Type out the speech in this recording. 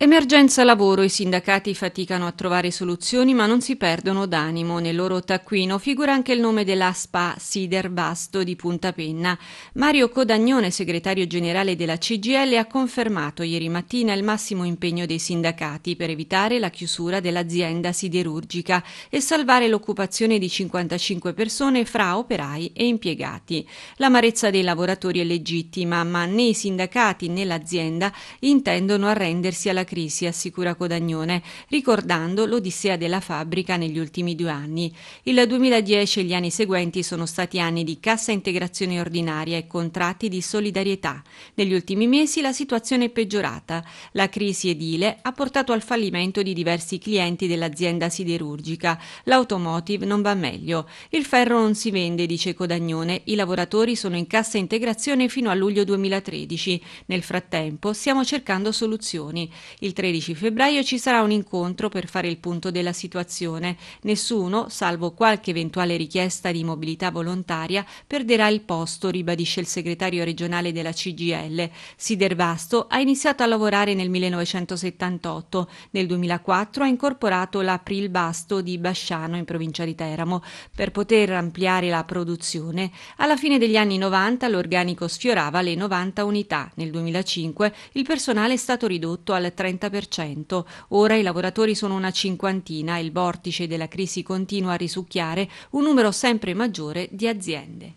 Emergenza lavoro, i sindacati faticano a trovare soluzioni ma non si perdono d'animo. Nel loro taccuino figura anche il nome della SPA Sider Basto di Punta Penna. Mario Codagnone, segretario generale della CGL, ha confermato ieri mattina il massimo impegno dei sindacati per evitare la chiusura dell'azienda siderurgica e salvare l'occupazione di 55 persone fra operai e impiegati. L'amarezza dei lavoratori è legittima, ma né i sindacati né l'azienda intendono arrendersi alla crisi, assicura Codagnone, ricordando l'odissea della fabbrica negli ultimi due anni. Il 2010 e gli anni seguenti sono stati anni di cassa integrazione ordinaria e contratti di solidarietà. Negli ultimi mesi la situazione è peggiorata. La crisi edile ha portato al fallimento di diversi clienti dell'azienda siderurgica. L'automotive non va meglio. Il ferro non si vende, dice Codagnone. I lavoratori sono in cassa integrazione fino a luglio 2013. Nel frattempo stiamo cercando soluzioni. Il 13 febbraio ci sarà un incontro per fare il punto della situazione. Nessuno, salvo qualche eventuale richiesta di mobilità volontaria, perderà il posto, ribadisce il segretario regionale della CGL. Sidervasto ha iniziato a lavorare nel 1978. Nel 2004 ha incorporato l'April Basto di Basciano in provincia di Teramo per poter ampliare la produzione. Alla fine degli anni 90 l'organico sfiorava le 90 unità. Nel 2005 il personale è stato ridotto al 30%. 30%. Ora i lavoratori sono una cinquantina e il vortice della crisi continua a risucchiare un numero sempre maggiore di aziende.